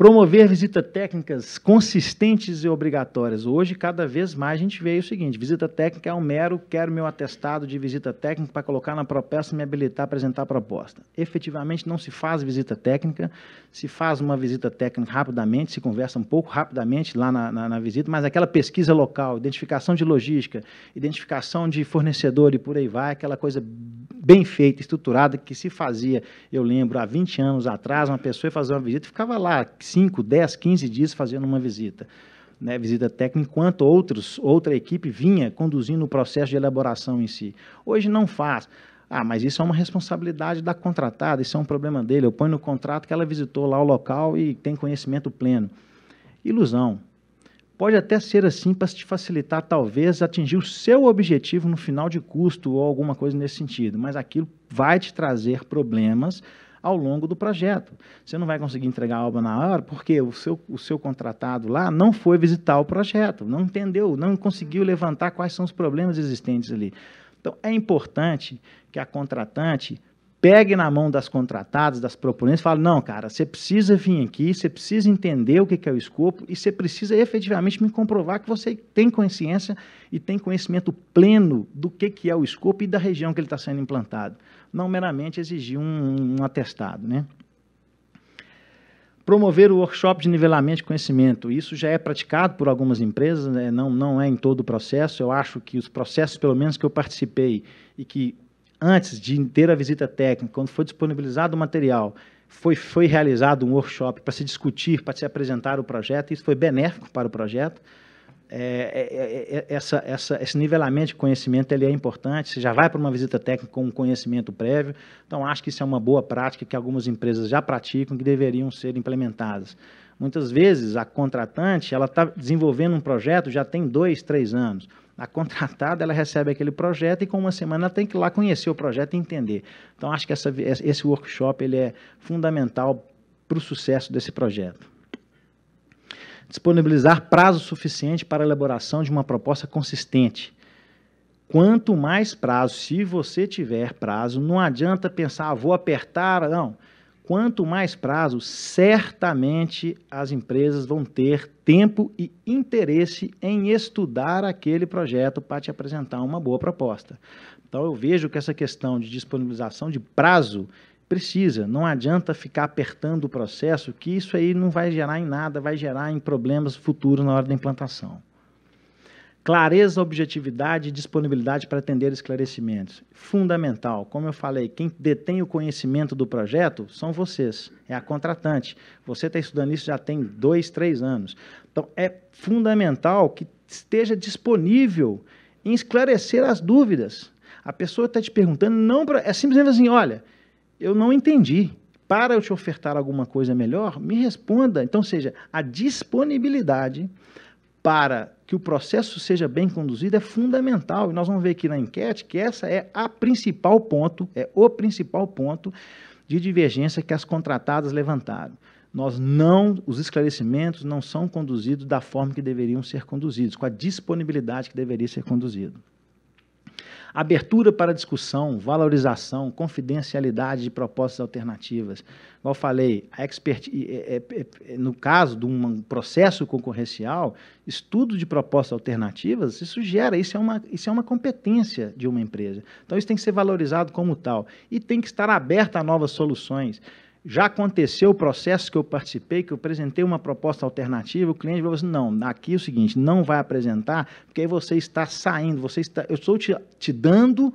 Promover visitas técnicas consistentes e obrigatórias. Hoje, cada vez mais, a gente vê o seguinte: visita técnica é um mero, quero meu atestado de visita técnica para colocar na proposta e me habilitar a apresentar a proposta. Efetivamente, não se faz visita técnica, se faz uma visita técnica rapidamente, se conversa um pouco rapidamente lá na, na, na visita, mas aquela pesquisa local, identificação de logística, identificação de fornecedor e por aí vai, aquela coisa bem feita, estruturada, que se fazia, eu lembro, há 20 anos atrás, uma pessoa ia fazer uma visita e ficava lá 5, 10, 15 dias fazendo uma visita. Né, visita técnica, enquanto outros, outra equipe vinha conduzindo o processo de elaboração em si. Hoje não faz. Ah, mas isso é uma responsabilidade da contratada, isso é um problema dele. Eu ponho no contrato que ela visitou lá o local e tem conhecimento pleno. Ilusão. Pode até ser assim para te facilitar, talvez, atingir o seu objetivo no final de custo ou alguma coisa nesse sentido, mas aquilo vai te trazer problemas ao longo do projeto. Você não vai conseguir entregar a obra na hora porque o seu, o seu contratado lá não foi visitar o projeto, não entendeu, não conseguiu levantar quais são os problemas existentes ali. Então, é importante que a contratante pegue na mão das contratadas, das proponentes, fale, não, cara, você precisa vir aqui, você precisa entender o que é o escopo e você precisa efetivamente me comprovar que você tem consciência e tem conhecimento pleno do que é o escopo e da região que ele está sendo implantado. Não meramente exigir um, um atestado, né? Promover o workshop de nivelamento de conhecimento. Isso já é praticado por algumas empresas, né? não, não é em todo o processo. Eu acho que os processos, pelo menos que eu participei e que antes de ter a visita técnica, quando foi disponibilizado o material, foi, foi realizado um workshop para se discutir, para se apresentar o projeto, isso foi benéfico para o projeto. É é, é, é, é, essa, essa, esse nivelamento de conhecimento ele é importante, você já vai para uma visita técnica com um conhecimento prévio, então acho que isso é uma boa prática que algumas empresas já praticam que deveriam ser implementadas. Muitas vezes a contratante ela está desenvolvendo um projeto já tem dois, três anos, a contratada, ela recebe aquele projeto e com uma semana ela tem que ir lá conhecer o projeto e entender. Então, acho que essa, esse workshop ele é fundamental para o sucesso desse projeto. Disponibilizar prazo suficiente para a elaboração de uma proposta consistente. Quanto mais prazo, se você tiver prazo, não adianta pensar, ah, vou apertar, não quanto mais prazo, certamente as empresas vão ter tempo e interesse em estudar aquele projeto para te apresentar uma boa proposta. Então eu vejo que essa questão de disponibilização de prazo precisa, não adianta ficar apertando o processo, que isso aí não vai gerar em nada, vai gerar em problemas futuros na hora da implantação. Clareza, objetividade e disponibilidade para atender esclarecimentos. Fundamental. Como eu falei, quem detém o conhecimento do projeto são vocês. É a contratante. Você está estudando isso já tem dois, três anos. Então, é fundamental que esteja disponível em esclarecer as dúvidas. A pessoa está te perguntando, não pra, é simplesmente assim: olha, eu não entendi. Para eu te ofertar alguma coisa melhor, me responda. Então, seja a disponibilidade para que o processo seja bem conduzido é fundamental. E nós vamos ver aqui na enquete que essa é a principal ponto, é o principal ponto de divergência que as contratadas levantaram. Nós não, os esclarecimentos não são conduzidos da forma que deveriam ser conduzidos, com a disponibilidade que deveria ser conduzido abertura para discussão, valorização, confidencialidade de propostas alternativas. Como eu falei, expert, no caso de um processo concorrencial, estudo de propostas alternativas, isso gera, isso é, uma, isso é uma competência de uma empresa. Então, isso tem que ser valorizado como tal e tem que estar aberto a novas soluções. Já aconteceu o processo que eu participei, que eu apresentei uma proposta alternativa, o cliente falou assim: não, aqui é o seguinte, não vai apresentar, porque aí você está saindo, você está. Eu estou te, te dando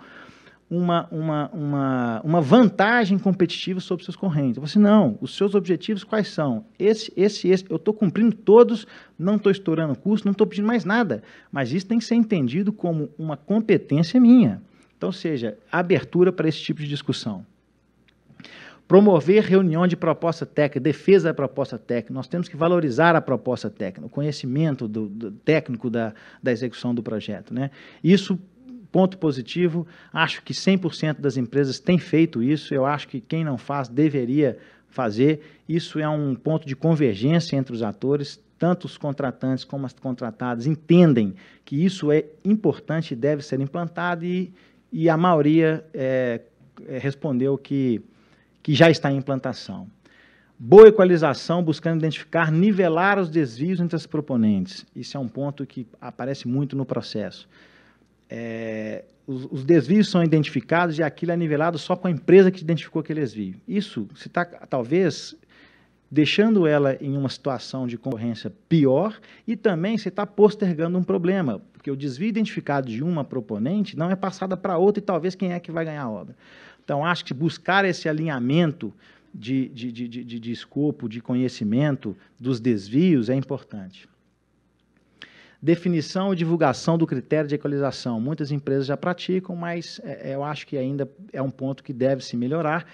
uma, uma, uma, uma vantagem competitiva sobre seus correntes. Eu falei assim, não, os seus objetivos quais são? Esse, esse, esse, eu estou cumprindo todos, não estou estourando o custo, não estou pedindo mais nada. Mas isso tem que ser entendido como uma competência minha. Então, seja abertura para esse tipo de discussão. Promover reunião de proposta técnica, defesa da proposta técnica. Nós temos que valorizar a proposta técnica, o conhecimento do, do técnico da, da execução do projeto. Né? Isso ponto positivo. Acho que 100% das empresas têm feito isso. Eu acho que quem não faz deveria fazer. Isso é um ponto de convergência entre os atores. Tanto os contratantes como as contratadas entendem que isso é importante e deve ser implantado, e, e a maioria é, respondeu que que já está em implantação. Boa equalização, buscando identificar, nivelar os desvios entre as proponentes. Isso é um ponto que aparece muito no processo. É, os, os, desvios são identificados e aquilo é nivelado só com a empresa que identificou aquele desvio. Isso, se está talvez deixando ela em uma situação de concorrência pior e também você está postergando um problema, porque o desvio identificado de uma proponente não é passada para outra e talvez quem é que vai ganhar a obra. Então, acho que buscar esse alinhamento de, de, de, de, de escopo, de conhecimento dos desvios é importante. Definição e divulgação do critério de equalização. Muitas empresas já praticam, mas é, é, eu acho que ainda é um ponto que deve se melhorar,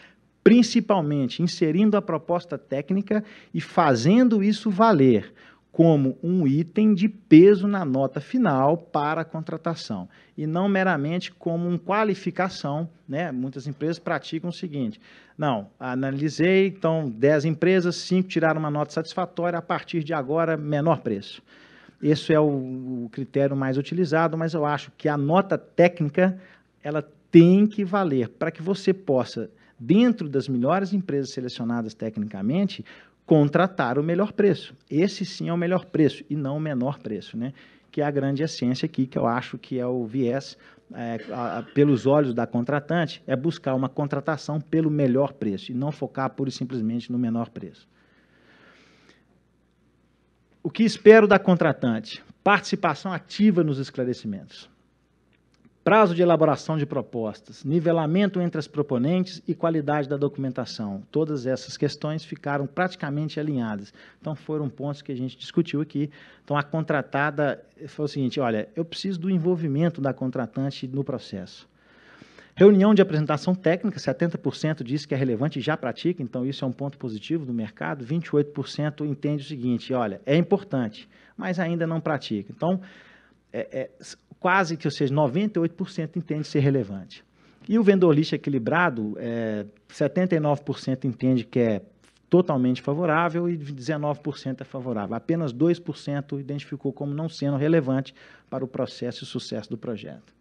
principalmente inserindo a proposta técnica e fazendo isso valer como um item de peso na nota final para a contratação e não meramente como uma qualificação, né? Muitas empresas praticam o seguinte: não, analisei, então 10 empresas, 5 tiraram uma nota satisfatória, a partir de agora menor preço. Esse é o, o critério mais utilizado, mas eu acho que a nota técnica ela tem que valer para que você possa dentro das melhores empresas selecionadas tecnicamente, contratar o melhor preço. Esse sim é o melhor preço e não o menor preço, né? Que é a grande essência aqui, que eu acho que é o viés é, a, a, pelos olhos da contratante, é buscar uma contratação pelo melhor preço e não focar pura e simplesmente no menor preço. O que espero da contratante? Participação ativa nos esclarecimentos prazo de elaboração de propostas, nivelamento entre as proponentes e qualidade da documentação. Todas essas questões ficaram praticamente alinhadas. Então, foram pontos que a gente discutiu aqui. Então, a contratada foi o seguinte: olha, eu preciso do envolvimento da contratante no processo. Reunião de apresentação técnica, 70% diz que é relevante e já pratica, então isso é um ponto positivo do mercado. 28% entende o seguinte: olha, é importante, mas ainda não pratica. Então, é, é, quase que, ou seja, 98% entende ser relevante. E o vendedor lixo equilibrado, é, 79% entende que é totalmente favorável e 19% é favorável. Apenas 2% identificou como não sendo relevante para o processo e sucesso do projeto.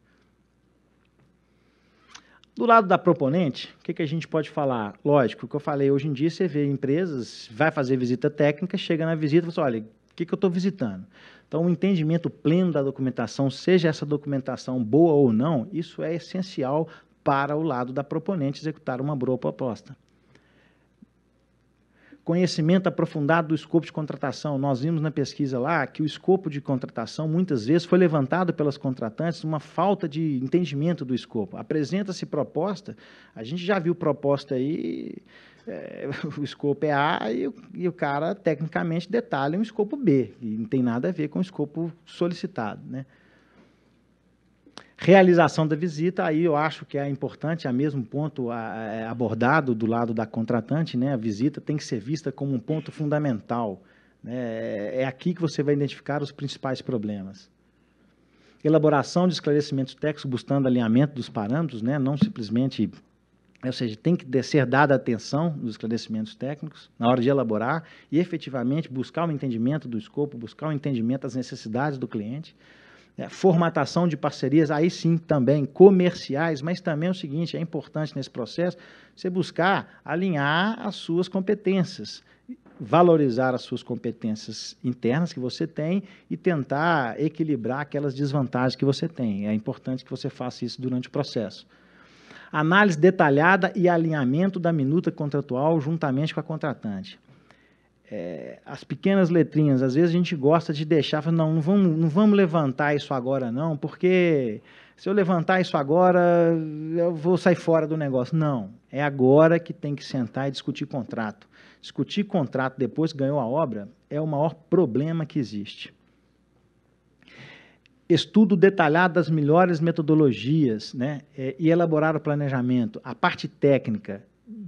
Do lado da proponente, o que, que, a gente pode falar? Lógico, o que eu falei, hoje em dia você vê empresas, vai fazer visita técnica, chega na visita e fala assim, olha, que, que eu estou visitando? Então, o entendimento pleno da documentação, seja essa documentação boa ou não, isso é essencial para o lado da proponente executar uma boa proposta. Conhecimento aprofundado do escopo de contratação. Nós vimos na pesquisa lá que o escopo de contratação muitas vezes foi levantado pelas contratantes uma falta de entendimento do escopo. Apresenta-se proposta, a gente já viu proposta aí é, [laughs] o escopo é A e o, e o, cara tecnicamente detalha um escopo B, e não tem nada a ver com o escopo solicitado, né? Realização da visita, aí eu acho que é importante, é mesmo ponto é abordado do lado da contratante, né? A visita tem que ser vista como um ponto fundamental, né? É, é aqui que você vai identificar os principais problemas elaboração de esclarecimentos técnicos buscando alinhamento dos parâmetros, né? não simplesmente ou seja, tem que ser dada atenção nos esclarecimentos técnicos na hora de elaborar e efetivamente buscar o um entendimento do escopo, buscar o um entendimento das necessidades do cliente. É, formatação de parcerias, aí sim também comerciais, mas também é o seguinte: é importante nesse processo você buscar alinhar as suas competências, valorizar as suas competências internas que você tem e tentar equilibrar aquelas desvantagens que você tem. É importante que você faça isso durante o processo análise detalhada e alinhamento da minuta contratual juntamente com a contratante. É, as pequenas letrinhas, às vezes a gente gosta de deixar, não, não vamos, não vamos levantar isso agora não, porque se eu levantar isso agora, eu vou sair fora do negócio. Não, é agora que tem que sentar e discutir contrato. Discutir contrato depois que ganhou a obra é o maior problema que existe estudo detalhado das melhores metodologias né, é, e elaborar o planejamento, a parte técnica,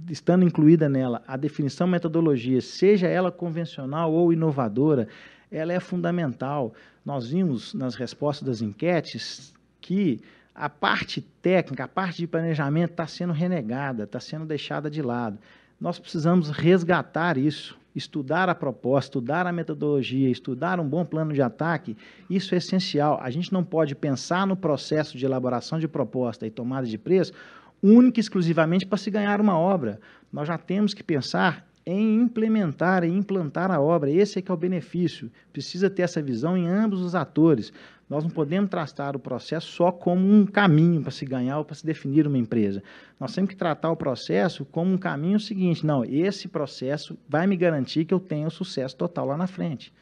estando incluída nela a definição metodologia, seja ela convencional ou inovadora, ela é fundamental. Nós vimos nas respostas das enquetes que a parte técnica, a parte de planejamento está sendo renegada, está sendo deixada de lado. Nós precisamos resgatar isso estudar a proposta, estudar a metodologia, estudar um bom plano de ataque, isso é essencial. A gente não pode pensar no processo de elaboração de proposta e tomada de preço única e exclusivamente para se ganhar uma obra. Nós já temos que pensar em implementar e implantar a obra. Esse é que é o benefício. Precisa ter essa visão em ambos os atores. Nós não podemos tratar o processo só como um caminho para se ganhar ou para se definir uma empresa. Nós temos que tratar o processo como um caminho seguinte: não, esse processo vai me garantir que eu tenha o sucesso total lá na frente.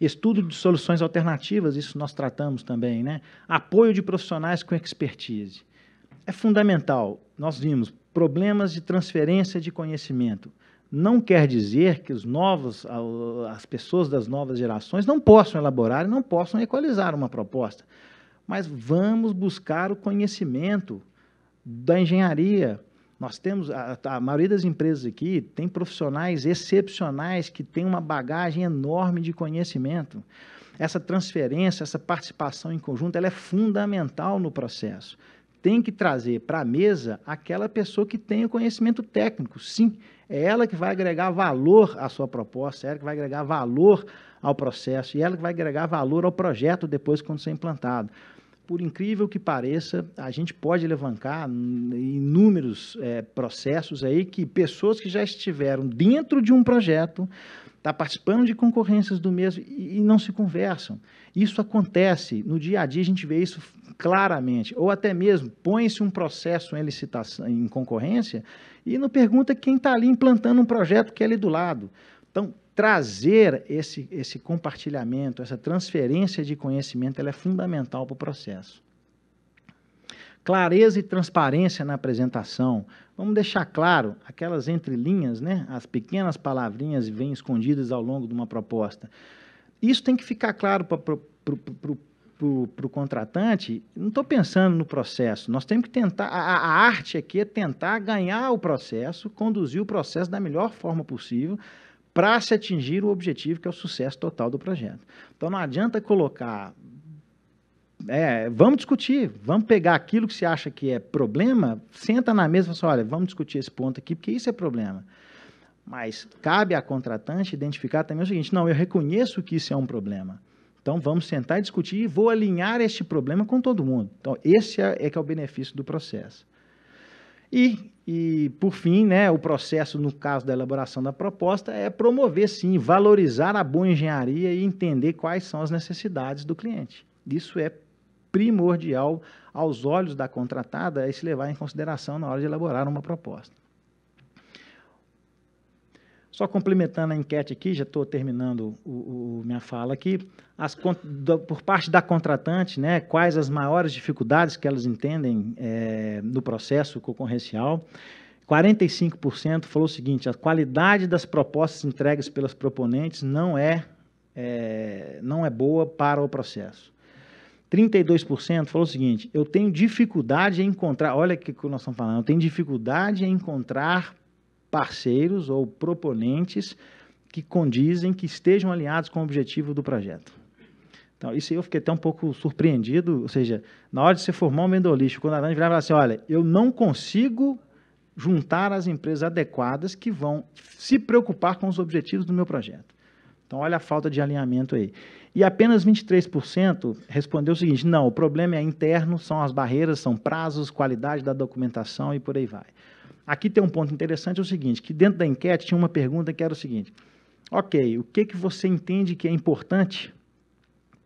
Estudo de soluções alternativas, isso nós tratamos também, né? Apoio de profissionais com expertise. É fundamental. Nós vimos problemas de transferência de conhecimento não quer dizer que os novos, as pessoas das novas gerações não possam elaborar e não possam equalizar uma proposta. Mas vamos buscar o conhecimento da engenharia. Nós temos, a, a maioria das empresas aqui tem profissionais excepcionais que têm uma bagagem enorme de conhecimento. Essa transferência, essa participação em conjunto, ela é fundamental no processo tem que trazer para a mesa aquela pessoa que tem o conhecimento técnico. Sim, é ela que vai agregar valor à sua proposta, é ela que vai agregar valor ao processo e é ela que vai agregar valor ao projeto depois quando ser implantado. Por incrível que pareça, a gente pode levantar inúmeros é, processos aí que pessoas que já estiveram dentro de um projeto está participando de concorrências do mesmo e, e não se conversam. Isso acontece, no dia a dia a gente vê isso claramente. Ou até mesmo põe-se um processo em licitação, em concorrência, e não pergunta quem está ali implantando um projeto que é ali do lado. Então, trazer esse, esse compartilhamento, essa transferência de conhecimento, ela é fundamental para o processo clareza e transparência na apresentação. Vamos deixar claro aquelas entrelinhas, né? as pequenas palavrinhas que vêm escondidas ao longo de uma proposta. Isso tem que ficar claro para para o contratante, não estou pensando no processo. Nós temos que tentar, a, a, arte aqui é tentar ganhar o processo, conduzir o processo da melhor forma possível para se atingir o objetivo que é o sucesso total do projeto. Então não adianta colocar é, vamos discutir, vamos pegar aquilo que você acha que é problema, senta na mesa e fala assim, olha, vamos discutir esse ponto aqui, porque isso é problema. Mas cabe à contratante identificar também o seguinte, não, eu reconheço que isso é um problema. Então vamos sentar e discutir e vou alinhar este problema com todo mundo. Então esse é, é que é o benefício do processo. E, e, por fim, né, o processo, no caso da elaboração da proposta, é promover, sim, valorizar a boa engenharia e entender quais são as necessidades do cliente. Isso é primordial aos olhos da contratada é se levar em consideração na hora de elaborar uma proposta. Só complementando a enquete aqui, já estou terminando o, o, minha fala aqui. As, por parte da contratante, né, quais as maiores dificuldades que elas entendem é, no processo concorrencial? 45% falou o seguinte: a qualidade das propostas entregues pelas proponentes não é, é, não é boa para o processo. 32% falou o seguinte: eu tenho dificuldade em encontrar, olha o que, nós estamos falando, eu tenho dificuldade em encontrar parceiros ou proponentes que condizem, que estejam alinhados com o objetivo do projeto. Então, isso aí eu fiquei até um pouco surpreendido, ou seja, na hora de se formar um vendor lixo, quando a Dani virava assim, olha, eu não consigo juntar as empresas adequadas que vão se preocupar com os objetivos do meu projeto. Então, olha a falta de alinhamento aí. E apenas 23% respondeu o seguinte: não, o problema é interno, são as barreiras, são prazos, qualidade da documentação e por aí vai. Aqui tem um ponto interessante: é o seguinte, que dentro da enquete tinha uma pergunta que era o seguinte: ok, o que, que você entende que é importante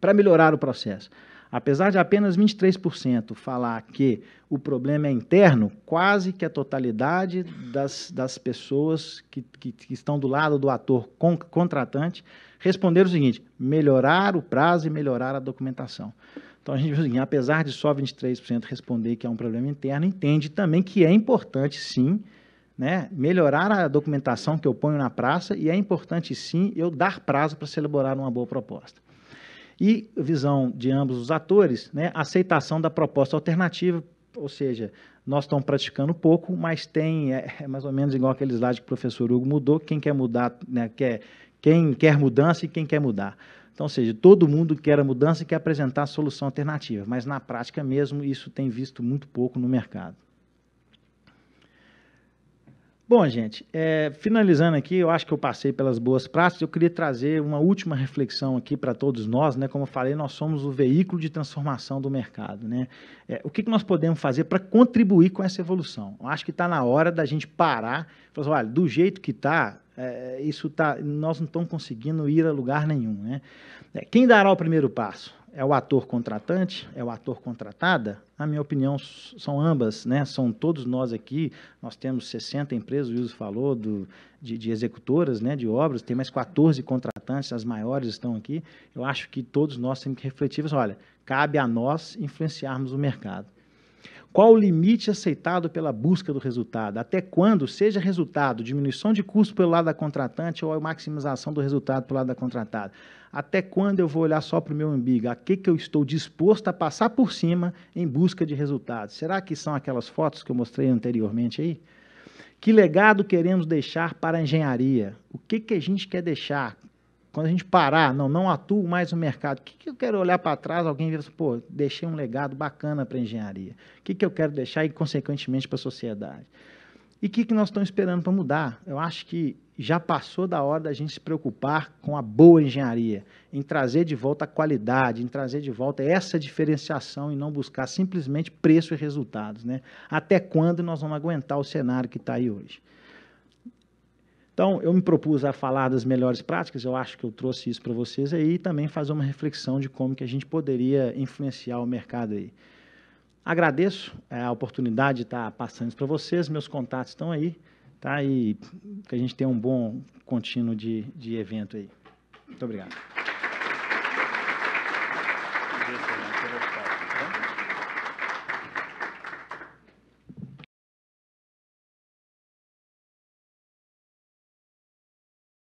para melhorar o processo? Apesar de apenas 23% falar que o problema é interno, quase que a totalidade das, das pessoas que, que, que estão do lado do ator con contratante responderam o seguinte: melhorar o prazo e melhorar a documentação. Então a gente viu o seguinte: apesar de só 23% responder que é um problema interno, entende também que é importante sim. Né, melhorar a documentação que eu ponho na praça e é importante sim eu dar prazo para se elaborar uma boa proposta e visão de ambos os atores, né, aceitação da proposta alternativa, ou seja, nós estamos praticando pouco, mas tem, é, é mais ou menos igual aquele slide que o professor Hugo mudou, quem quer mudar, né, quer quem quer mudança e quem quer mudar. Então, ou seja, todo mundo quer a mudança e quer apresentar a solução alternativa, mas na prática mesmo isso tem visto muito pouco no mercado. Bom, gente, é, finalizando aqui, eu acho que eu passei pelas boas práticas, eu queria trazer uma última reflexão aqui para todos nós, né? Como eu falei, nós somos o veículo de transformação do mercado, né? É, o que, que nós podemos fazer para contribuir com essa evolução? Eu acho que está na hora da gente parar, falar, assim, olha, do jeito que está, é, isso tá, nós não estamos conseguindo ir a lugar nenhum. Né? É, quem dará o primeiro passo? É o ator contratante? É o ator contratada? Na minha opinião, são ambas, né? São todos nós aqui. Nós temos 60 empresas, o Wilson falou, do, de, de executoras, né? De obras. Tem mais 14 contratantes, as maiores estão aqui. Eu acho que todos nós temos que refletir. Assim, olha, cabe a nós influenciarmos o mercado. Qual o limite aceitado pela busca do resultado? Até quando seja resultado diminuição de custo pelo lado da contratante ou maximização do resultado pelo lado da contratada? Até quando eu vou olhar só para o meu umbigo? A que, que eu estou disposto a passar por cima em busca de resultados? Será que são aquelas fotos que eu mostrei anteriormente aí? Que legado queremos deixar para a engenharia? O que, que a gente quer deixar? Quando a gente parar, não, não atuo mais no mercado, o que, que eu quero olhar para trás? Alguém vê assim, pô, deixei um legado bacana para a engenharia. O que, que eu quero deixar e, consequentemente, para a sociedade? E o que, que nós estamos esperando para mudar? Eu acho que já passou da hora da gente se preocupar com a boa engenharia, em trazer de volta a qualidade, em trazer de volta essa diferenciação e não buscar simplesmente preço e resultados. Né? Até quando nós vamos aguentar o cenário que está aí hoje? Então, eu me propus a falar das melhores práticas, eu acho que eu trouxe isso para vocês aí, e também fazer uma reflexão de como que a gente poderia influenciar o mercado aí. Agradeço é, a oportunidade de estar tá passando isso para vocês, meus contatos estão aí, tá? E que a gente tenha um bom contínuo de, de evento aí. Muito obrigado.